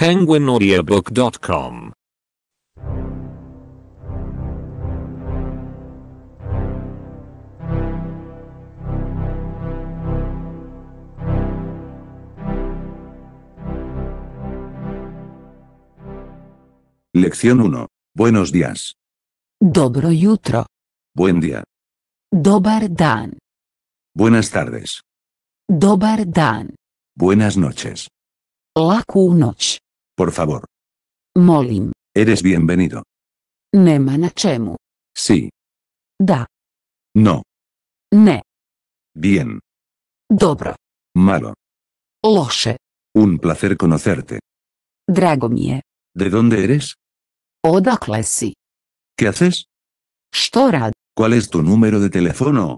penguinaudiobook.com Lección 1. Buenos días. Dobro jutro. Buen día. Dobar dan. Buenas tardes. Dobar dan. Buenas noches. Laku noche. Por favor. Molin, Eres bienvenido. Nema na Sí. Da. No. Ne. Bien. Dobro. Malo. Loše. Un placer conocerte. Drago ¿De dónde eres? Odakle si. ¿Qué haces? Storad. ¿Cuál es tu número de teléfono?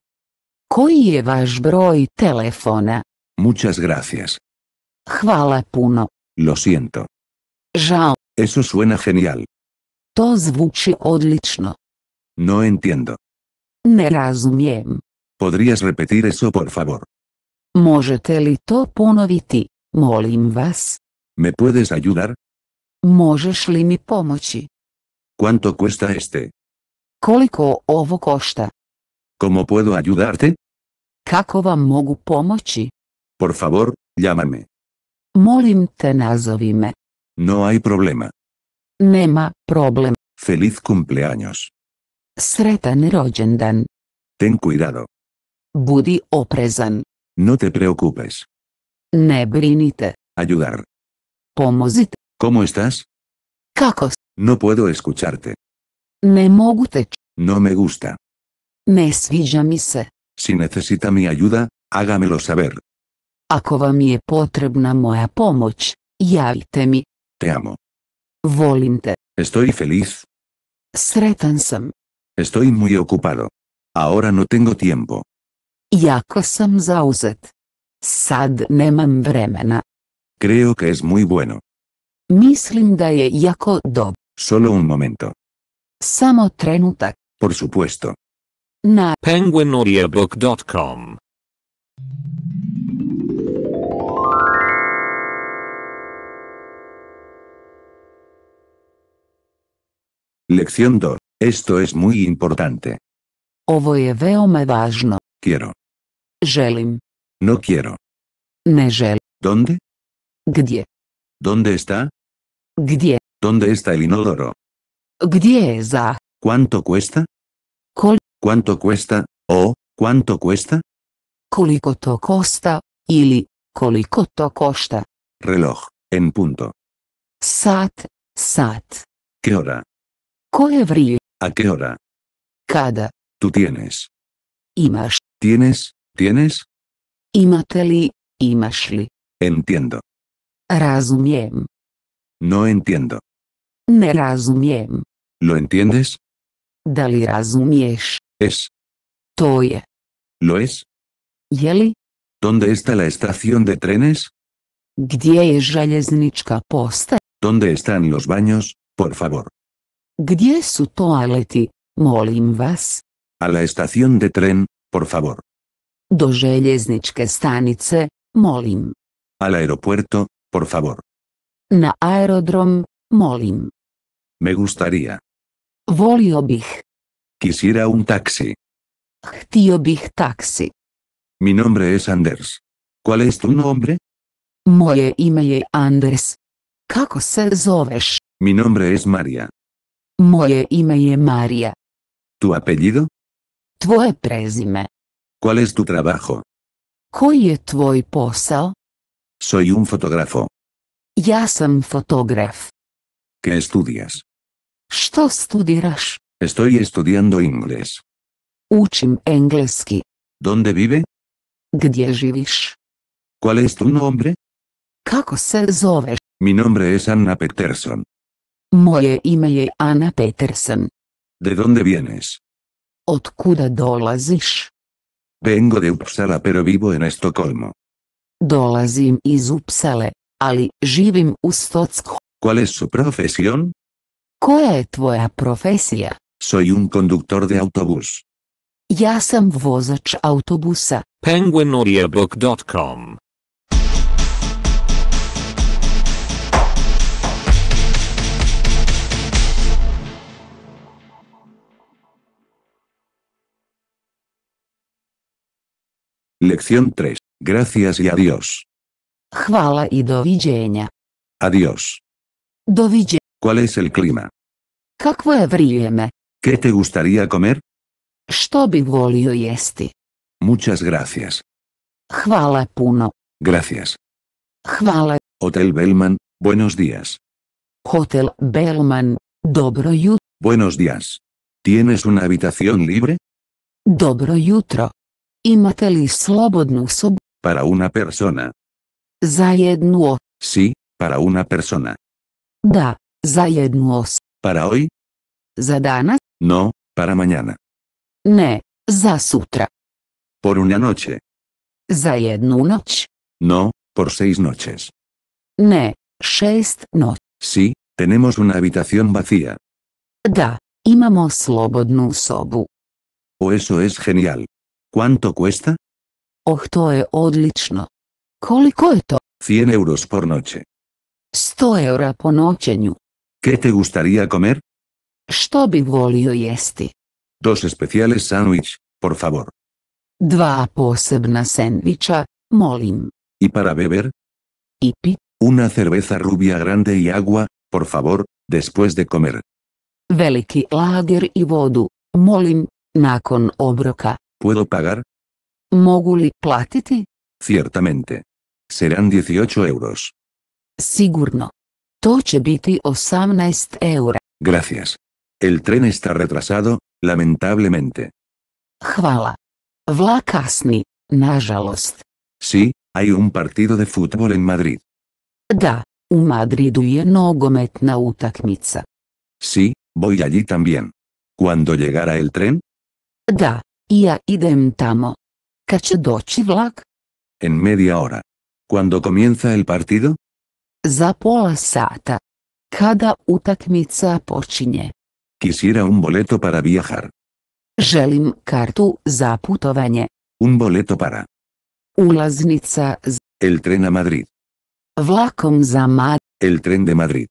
Koji je vaš broj telefona? Muchas gracias. Hvala puno. Lo siento. Eso suena genial. No entiendo. ¿Podrías repetir eso por favor? ¿Me puedes ayudar? ¿Cuánto cuesta este? ¿Cómo puedo ayudarte? Por favor, llámame. Molim те no hay problema. Nema problema. Feliz cumpleaños. Sretan rođendan. Ten cuidado. Budi oprezan. No te preocupes. Ne brinite. Ayudar. Pomozit. ¿Cómo estás? Kakos. No puedo escucharte. Ne mogu te. No me gusta. Ne Si necesita mi ayuda, hágamelo saber. Ako vam mi potrebna moja pomoć, javite mi. Te amo. Volinte. Estoy feliz. Sretan sam. Estoy muy ocupado. Ahora no tengo tiempo. Jako sam zauzet. Sad nemam vremena. Creo que es muy bueno. Mislim da je jako dob. Solo un momento. Samo trenutak. Por supuesto. Na penguinaudiobook.com Esto es muy importante. Ovo je veoma važno. Quiero. Želim. No quiero. Ne ¿Dónde? Gdje. ¿Dónde está? Gdje. ¿Dónde está el inodoro? Gdje je za? ¿Cuánto cuesta? ¿Cuánto cuesta? O, ¿cuánto cuesta? Koliko to ili, koliko Reloj, en punto. Sat, sat. ¿Qué hora? ¿A qué hora? Cada. Tú tienes. Imash. ¿Tienes? ¿Tienes? Imateli, imashli. Entiendo. Razumiem. No entiendo. Ne ¿Lo entiendes? Dali Razumies. Es. Toye. ¿Lo es? Yeli. ¿Dónde está la estación de trenes? Gdzie jest posta? ¿Dónde están los baños, por favor? Gdje su toaleti, molim vas? A la estación de tren, por favor. Do željezničke stanice, molim. Al aeropuerto, por favor. Na aerodrom, molim. Me gustaría. Volio bih. Quisiera un taxi. Htio bih taksi. Mi nombre es Anders. ¿Cuál es tu nombre? Moje ime je Anders. Kako se zoveš? Mi nombre es Maria. Moje nombre es María. ¿Tu apellido? Tvoje prezime. ¿Cuál es tu trabajo? Koji je tvoj posao? Soy un fotógrafo. Ja sam fotograf. ¿Qué estudias? Što studiraš? Estoy estudiando inglés. Učim engleski. ¿Dónde vive? Gdje živiš? ¿Cuál es tu nombre? Kako se zoveš? Mi nombre es Anna Peterson. Moje ime je Ana Petersen. ¿De donde vienes? ¿Od kuda dolaziš? Vengo de Uppsala pero vivo en Estocolmo. Dolazim iz Uppsale, ali živim u Stocku. ¿Cuál es su profesión? Koja je tvoja profesija? Soy un conductor de autobús. Ja sam vozač autobusa. penguinaudiebook.com Lección 3. Gracias y adiós. Hvala y doviđenja. Adiós. ¿Cuál es el clima? Kakvo ¿Qué te gustaría comer? Što bi volio Muchas gracias. Hvala puno. Gracias. Hvala. Hotel Bellman, buenos días. Hotel Bellman, dobro jutro. Buenos días. ¿Tienes una habitación libre? Dobro jutro. Imate li slobodnu sobu? Para una persona. Za Sí, para una persona. Da, za jedno. Para hoy? Za danas? No, para mañana. Ne, za sutra. Por una noche. Za jednu noć? No, por seis noches. Ne, šest noć. Sí, tenemos una habitación vacía. Da, imamo slobodnu sobu. O eso es genial. ¿Cuánto cuesta? Oh, es odlično. ¿Cuánto to? 100 euros por noche. 100 euros por noche. ¿Qué te gustaría comer? Što bi volio jesti? Dos especiales sándwich, por favor. Dva posebna sendviča, molim. ¿Y para beber? Y pi. Una cerveza rubia grande y agua, por favor, después de comer. Veliki lager i vodu, molim, nakon obroka. ¿Puedo pagar? Moguli platiti? Ciertamente. Serán 18 euros. Sigurno. To biti 18 eura. Gracias. El tren está retrasado, lamentablemente. Hvala. Vlakasni. kasni, nažalost. Sí, hay un partido de fútbol en Madrid. Da, u Madridu je nogometna utakmica. Sí, voy allí también. ¿Cuándo llegará el tren? Da, ya idem tamo. el vlak? En media hora. ¿Cuándo comienza el partido? Za pola sata. Kada utakmica počinje. Quisiera un boleto para viajar. Želim kartu za putovanje. Un boleto para. Ulaznica z. El tren a Madrid. Vlakom za El tren de Madrid.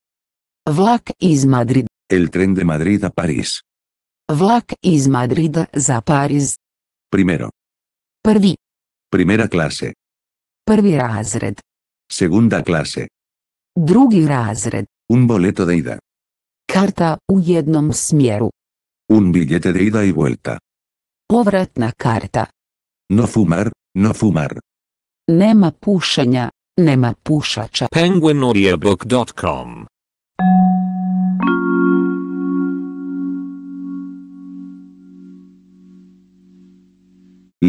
Vlak iz Madrid. El tren de Madrid a París. Vlak iz Madrida za Pariz. Primero. Prvi. Primera clase. Prvi razred. Segunda clase. Drugi razred. Un boleto de ida. Karta u jednom smjeru. Un billete de ida i vuelta. Povratna karta. No fumar, no fumar. Nema pušenja, nema pušača.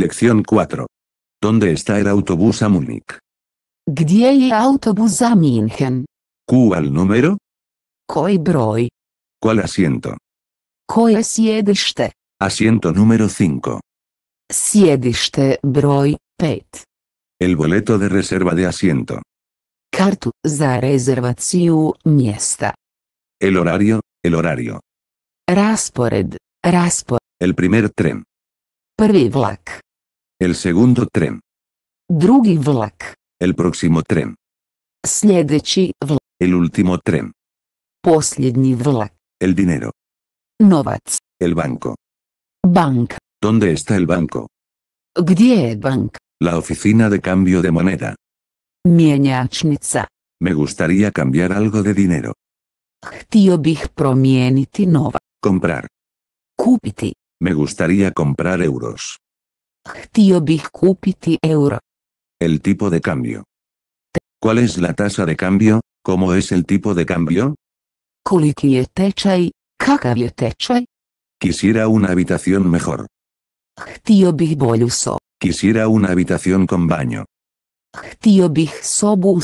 sección 4. ¿Dónde está el autobús a Múnich? Gdzie je autobús a München? ¿Cuál número? Koi broj? ¿Cuál asiento? Koje siediste. Asiento número 5. Siedište broj 5. El boleto de reserva de asiento. Kartu za rezervaciju miesta. El horario, el horario. Raspored, raspored. El primer tren. Prvi vlak. El segundo tren. Drugi vlak. El próximo tren. vlak. El último tren. vlak. El dinero. Novac. El banco. Bank. ¿Dónde está el banco? Gdje bank? La oficina de cambio de moneda. Me gustaría cambiar algo de dinero. Comprar. Kupiti. Me gustaría comprar euros. El tipo de cambio. ¿Cuál es la tasa de cambio? ¿Cómo es el tipo de cambio? Quisiera una habitación mejor. Quisiera una habitación con baño. sobu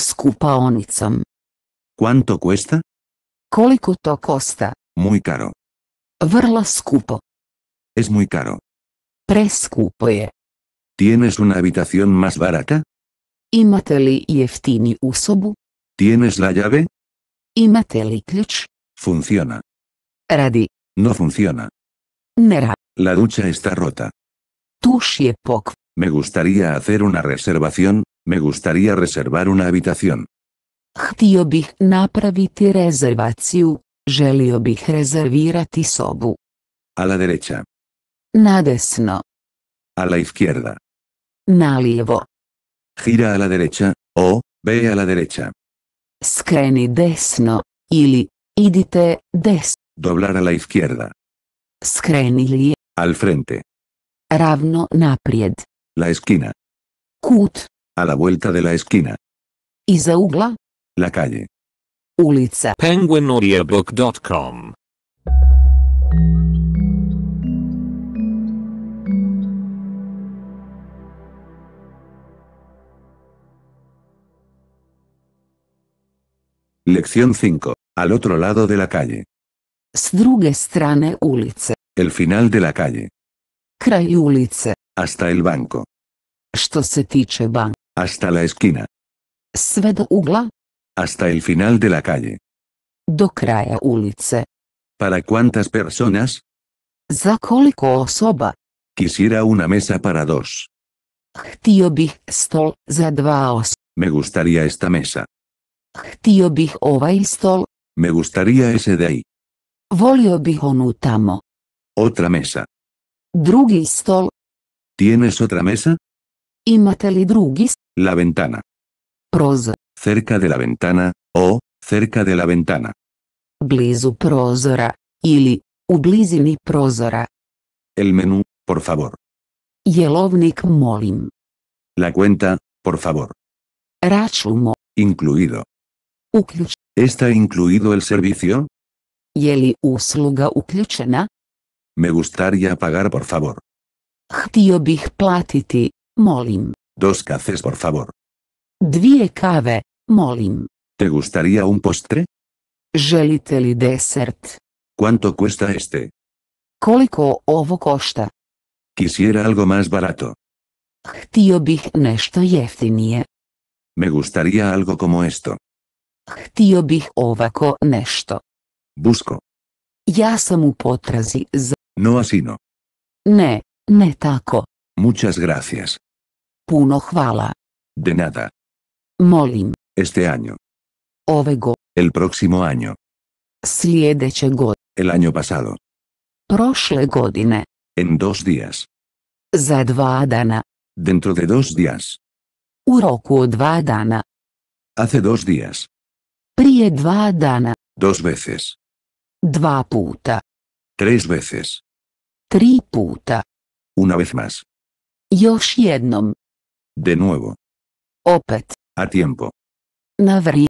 ¿Cuánto cuesta? Koliko to Muy caro. Vrlo skupo. Es muy caro. Preskupo ¿Tienes una habitación más barata? ¿Y la ¿Tienes la llave? ¿Tienes la Funciona. Radi. No funciona. Nera. La ducha está rota. Tushie pok. Me gustaría hacer una reservación, me gustaría reservar una habitación. Htio bih napraviti rezervaciju, želio bih rezervirati sobu. A la derecha. Nadesno. A la izquierda. Nalievo. Gira a la derecha, o, ve a la derecha. Skreni desno, ili, idite des. Doblar a la izquierda. Skreni li. Al frente. Ravno Napried. La esquina. Kut. A la vuelta de la esquina. Iza La calle. Ulica. PenguinAudiobook.com Lección 5. Al otro lado de la calle. S druge strane ulice. El final de la calle. Kraj ulice. Hasta el banco. Što se tiče bank. Hasta la esquina. Sve ugla. Hasta el final de la calle. Do kraja ulice. ¿Para cuántas personas? Za osoba? Quisiera una mesa para dos. Htio bih stol za Me gustaría esta mesa. Htio bih ovaj stol. Me gustaría ese de ahí. Volio bih onu tamo. Otra mesa. Drugi stol. ¿Tienes otra mesa? Imate li drugi? La ventana. Proza. Cerca de la ventana, o, cerca de la ventana. Blizu prozora, ili, u blizini prozora. El menú, por favor. Jelovnik molim. La cuenta, por favor. Rachumo, Incluido. ¿Está incluido el servicio? Je li usluga uključena? Me gustaría pagar por favor. Htio bih platiti, molim. Dos cafés por favor. Dvije kave, molim. ¿Te gustaría un postre? Želite desert? ¿Cuánto cuesta este? Koliko ovo košta? Quisiera algo más barato. Htio bih nešto jeftinije. Me gustaría algo como esto. Htio bih ovako nešto. Busko. Ja sam u potrazi za... No asino. Ne, ne tako. Muchas gracias. Puno hvala. De nada. Molim. Este año. Ovego. go. El próximo año. Sljedeće god. El año pasado. Prošle godine. En dos días. Za dva dana. Dentro de dos días. U roku od dva dana. Hace dos días. Prije dva dana. Dos veces. Dva puta. Tres veces. Tri puta. Una vez más. Još jednom. De nuevo. Opet. A tiempo. Na